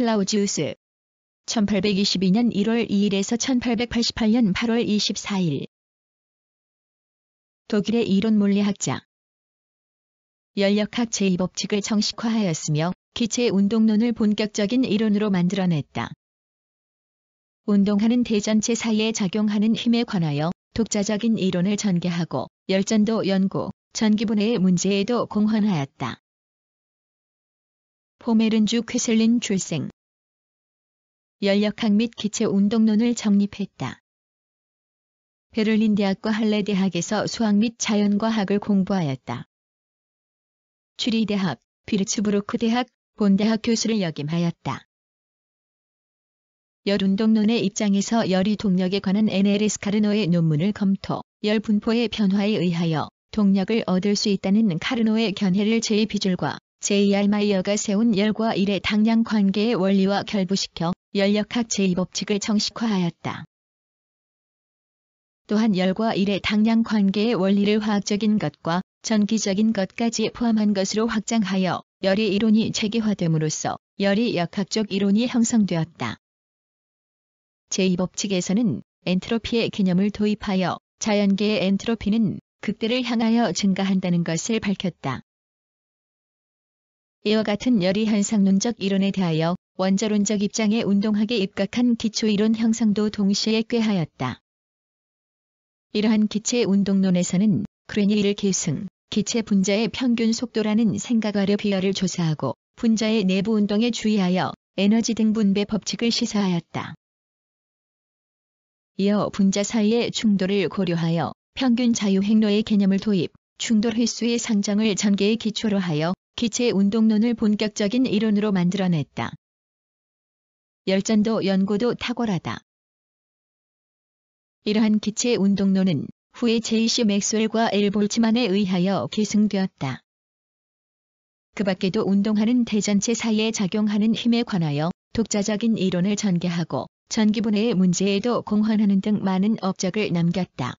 클라우지우스 1822년 1월 2일에서 1888년 8월 24일 독일의 이론 물리학자 연력학 제2법칙을 정식화하였으며 기체 운동론을 본격적인 이론으로 만들어냈다. 운동하는 대전체 사이에 작용하는 힘에 관하여 독자적인 이론을 전개하고 열전도 연구, 전기분해의 문제에도 공헌하였다. 포메른주 쾌슬린 출생 연력학 및 기체 운동론을 정립했다. 베를린 대학과 할레 대학에서 수학 및 자연과학을 공부하였다. 추리 대학, 비르츠부르크 대학, 본 대학 교수를 역임하였다. 열 운동론의 입장에서 열이 동력에 관한 NLS 카르노의 논문을 검토, 열 분포의 변화에 의하여 동력을 얻을 수 있다는 카르노의 견해를 제의비줄과 J.R. 마이어가 세운 열과 일의 당량 관계의 원리와 결부시켜 열역학 제2법칙을 정식화하였다. 또한 열과 일의 당량 관계의 원리를 화학적인 것과 전기적인 것까지 포함한 것으로 확장하여 열의 이론이 체계화됨으로써 열의 역학적 이론이 형성되었다. 제2법칙에서는 엔트로피의 개념을 도입하여 자연계의 엔트로피는 극대를 향하여 증가한다는 것을 밝혔다. 이와 같은 열이 현상론적 이론에 대하여 원자론적 입장에 운동하게 입각한 기초이론 형상도 동시에 꾀하였다. 이러한 기체 운동론에서는 크레니를 계승, 기체 분자의 평균 속도라는 생각 아래 비열을 조사하고 분자의 내부 운동에 주의하여 에너지 등 분배 법칙을 시사하였다. 이어 분자 사이의 충돌을 고려하여 평균 자유행로의 개념을 도입, 충돌 횟수의 상장을 전개의 기초로 하여 기체 운동론을 본격적인 이론으로 만들어냈다. 열전도 연구도 탁월하다. 이러한 기체 운동론은 후에 제이시 맥스웰과 엘볼츠만에 의하여 계승되었다. 그 밖에도 운동하는 대전체 사이에 작용하는 힘에 관하여 독자적인 이론을 전개하고 전기분해의 문제에도 공헌하는 등 많은 업적을 남겼다.